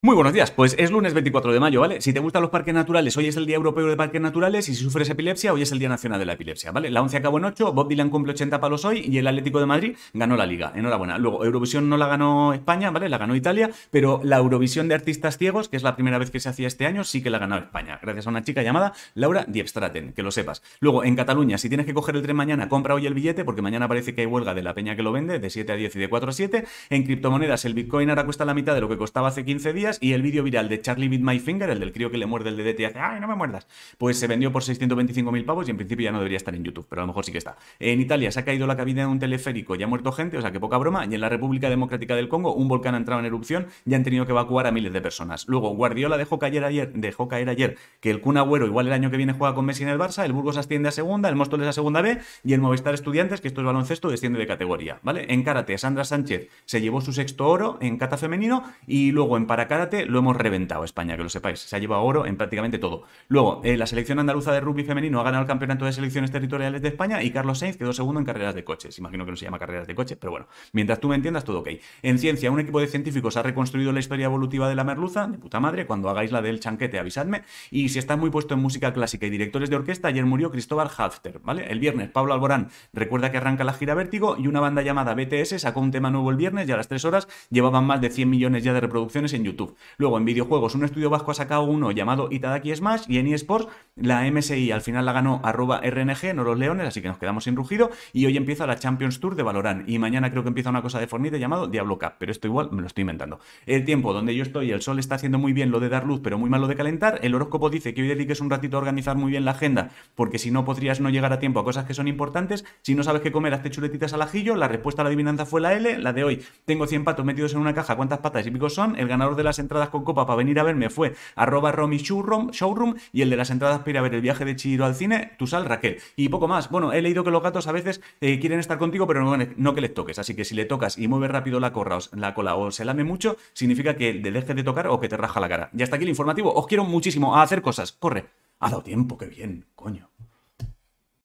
Muy buenos días, pues es lunes 24 de mayo, ¿vale? Si te gustan los parques naturales, hoy es el Día Europeo de Parques Naturales y si sufres epilepsia, hoy es el Día Nacional de la Epilepsia, ¿vale? La 11 acabó en 8, Bob Dylan cumple 80 palos hoy y el Atlético de Madrid ganó la liga, enhorabuena. Luego, Eurovisión no la ganó España, ¿vale? La ganó Italia, pero la Eurovisión de Artistas Ciegos, que es la primera vez que se hacía este año, sí que la ganó España, gracias a una chica llamada Laura Diebstraten, que lo sepas. Luego, en Cataluña, si tienes que coger el tren mañana, compra hoy el billete porque mañana parece que hay huelga de la peña que lo vende, de 7 a 10 y de 4 a 7. En criptomonedas, el Bitcoin ahora cuesta la mitad de lo que costaba hace 15 días y el vídeo viral de Charlie Bit My Finger, el del crío que le muerde el dedete y hace, ay, no me muerdas, pues se vendió por 625.000 pavos y en principio ya no debería estar en YouTube, pero a lo mejor sí que está. En Italia se ha caído la cabina de un teleférico y ha muerto gente, o sea que poca broma. Y en la República Democrática del Congo un volcán ha entrado en erupción y han tenido que evacuar a miles de personas. Luego, Guardiola dejó caer ayer, dejó caer ayer que el Kun Agüero igual el año que viene juega con Messi en el Barça, el Burgos asciende a segunda, el Móstoles a segunda B y el Movistar Estudiantes, que esto es baloncesto, desciende de categoría, ¿vale? En karate, Sandra Sánchez se llevó su sexto oro en kata femenino y luego en para lo hemos reventado España, que lo sepáis. Se ha llevado oro en prácticamente todo. Luego, eh, la selección andaluza de rugby femenino ha ganado el campeonato de selecciones territoriales de España y Carlos Sainz quedó segundo en carreras de coches. Imagino que no se llama carreras de coches, pero bueno, mientras tú me entiendas, todo ok. En ciencia, un equipo de científicos ha reconstruido la historia evolutiva de la merluza, de puta madre, cuando hagáis la del chanquete, avisadme. Y si está muy puesto en música clásica y directores de orquesta, ayer murió Cristóbal Halfter, ¿vale? El viernes, Pablo Alborán recuerda que arranca la gira Vértigo y una banda llamada BTS sacó un tema nuevo el viernes y a las 3 horas llevaban más de 100 millones ya de reproducciones en YouTube. Luego, en videojuegos, un estudio vasco ha sacado uno llamado Itadaki Smash y en eSports la MSI al final la ganó arroba RNG, no los leones, así que nos quedamos sin rugido. Y hoy empieza la Champions Tour de Valorant. Y mañana creo que empieza una cosa de Fornite llamado Diablo Cup, pero esto igual me lo estoy inventando. El tiempo donde yo estoy, el sol está haciendo muy bien lo de dar luz, pero muy malo de calentar. El horóscopo dice que hoy dediques un ratito a organizar muy bien la agenda, porque si no podrías no llegar a tiempo a cosas que son importantes. Si no sabes qué comer, hazte chuletitas al ajillo. La respuesta a la adivinanza fue la L, la de hoy. Tengo 100 patos metidos en una caja, ¿cuántas patas y picos son? El ganador de la entradas con copa para venir a verme fue arroba showroom, y el de las entradas para ir a ver el viaje de Chiro al cine, tu sal Raquel. Y poco más. Bueno, he leído que los gatos a veces eh, quieren estar contigo, pero no, que les toques. Así que si le tocas y mueve rápido la, corra, la cola o se lame mucho, significa que le dejes de tocar o que te raja la cara. Y hasta aquí el informativo. Os quiero muchísimo a hacer cosas. Corre. Ha dado tiempo, qué bien, coño.